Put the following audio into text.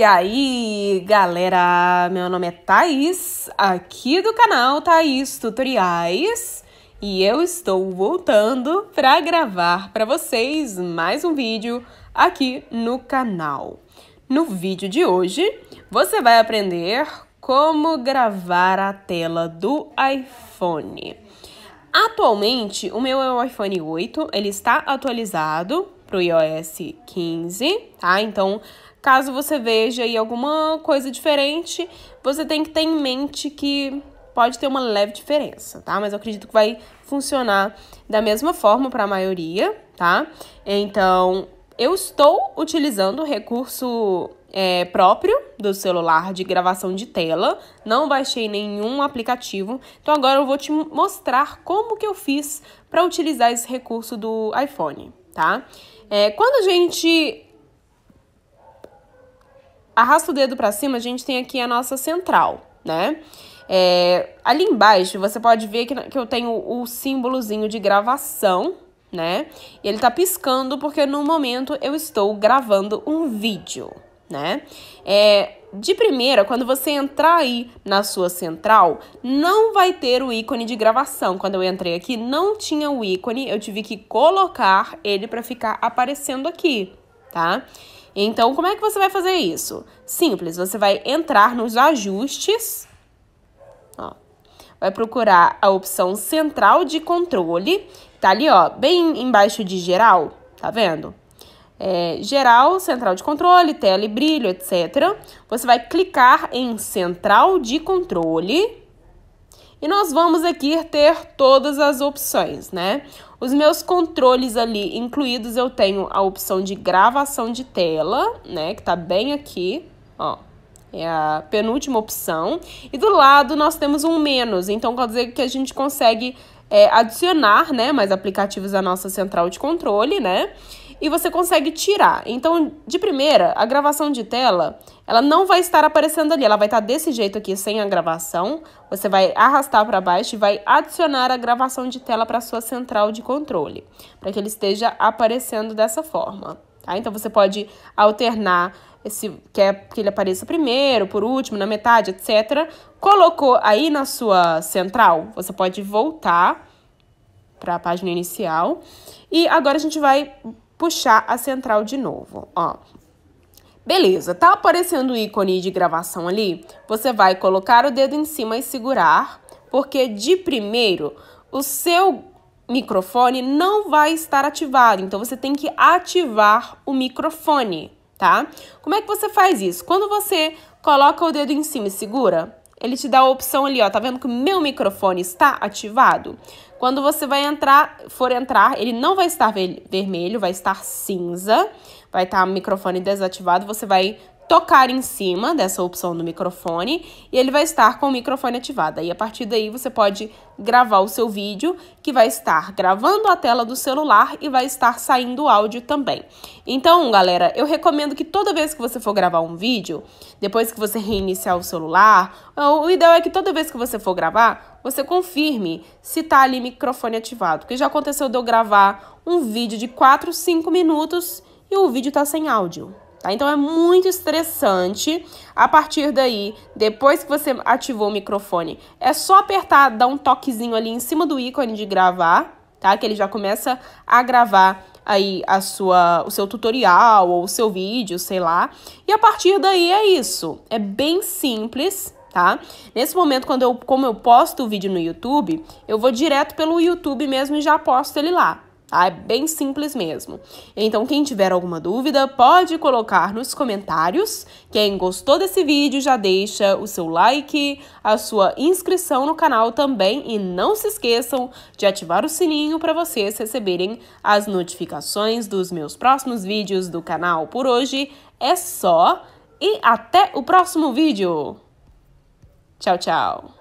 E aí, galera, meu nome é Thaís, aqui do canal Thaís Tutoriais, e eu estou voltando para gravar para vocês mais um vídeo aqui no canal. No vídeo de hoje, você vai aprender como gravar a tela do iPhone. Atualmente, o meu é o iPhone 8, ele está atualizado, para o iOS 15, tá? Então, caso você veja aí alguma coisa diferente, você tem que ter em mente que pode ter uma leve diferença, tá? Mas eu acredito que vai funcionar da mesma forma para a maioria, tá? Então, eu estou utilizando o recurso é, próprio do celular de gravação de tela, não baixei nenhum aplicativo. Então agora eu vou te mostrar como que eu fiz para utilizar esse recurso do iPhone, tá? É, quando a gente arrasta o dedo para cima, a gente tem aqui a nossa central, né? É, ali embaixo você pode ver que, que eu tenho o símbolozinho de gravação, né? E ele tá piscando porque no momento eu estou gravando um vídeo né? É, de primeira, quando você entrar aí na sua central, não vai ter o ícone de gravação. Quando eu entrei aqui, não tinha o ícone, eu tive que colocar ele para ficar aparecendo aqui, tá? Então, como é que você vai fazer isso? Simples, você vai entrar nos ajustes, ó, vai procurar a opção central de controle, tá ali, ó, bem embaixo de geral, tá vendo? é, geral, central de controle, tela e brilho, etc. Você vai clicar em central de controle e nós vamos aqui ter todas as opções, né? Os meus controles ali incluídos, eu tenho a opção de gravação de tela, né? Que tá bem aqui, ó. É a penúltima opção. E do lado nós temos um menos. Então quer dizer que a gente consegue é, adicionar né, mais aplicativos à nossa central de controle, né? e você consegue tirar. Então, de primeira, a gravação de tela, ela não vai estar aparecendo ali, ela vai estar desse jeito aqui sem a gravação. Você vai arrastar para baixo e vai adicionar a gravação de tela para sua central de controle, para que ele esteja aparecendo dessa forma. Tá? Então, você pode alternar esse quer é, que ele apareça primeiro, por último, na metade, etc. Colocou aí na sua central, você pode voltar para a página inicial. E agora a gente vai puxar a central de novo, ó. Beleza, tá aparecendo o ícone de gravação ali? Você vai colocar o dedo em cima e segurar, porque de primeiro o seu microfone não vai estar ativado, então você tem que ativar o microfone, tá? Como é que você faz isso? Quando você coloca o dedo em cima e segura, ele te dá a opção ali, ó, tá vendo que o meu microfone está ativado? Quando você vai entrar, for entrar, ele não vai estar vermelho, vai estar cinza, vai estar o microfone desativado, você vai tocar em cima dessa opção do microfone e ele vai estar com o microfone ativado. E a partir daí você pode gravar o seu vídeo, que vai estar gravando a tela do celular e vai estar saindo o áudio também. Então, galera, eu recomendo que toda vez que você for gravar um vídeo, depois que você reiniciar o celular, o ideal é que toda vez que você for gravar, você confirme se tá ali microfone ativado, porque já aconteceu de eu gravar um vídeo de 4, 5 minutos e o vídeo tá sem áudio. Tá? Então é muito estressante. A partir daí, depois que você ativou o microfone, é só apertar, dar um toquezinho ali em cima do ícone de gravar, tá? Que ele já começa a gravar aí a sua, o seu tutorial ou o seu vídeo, sei lá. E a partir daí é isso. É bem simples, tá? Nesse momento, quando eu, como eu posto o vídeo no YouTube, eu vou direto pelo YouTube mesmo e já posto ele lá. Tá? É bem simples mesmo. Então, quem tiver alguma dúvida, pode colocar nos comentários. Quem gostou desse vídeo, já deixa o seu like, a sua inscrição no canal também. E não se esqueçam de ativar o sininho para vocês receberem as notificações dos meus próximos vídeos do canal. Por hoje é só e até o próximo vídeo! Tchau, tchau!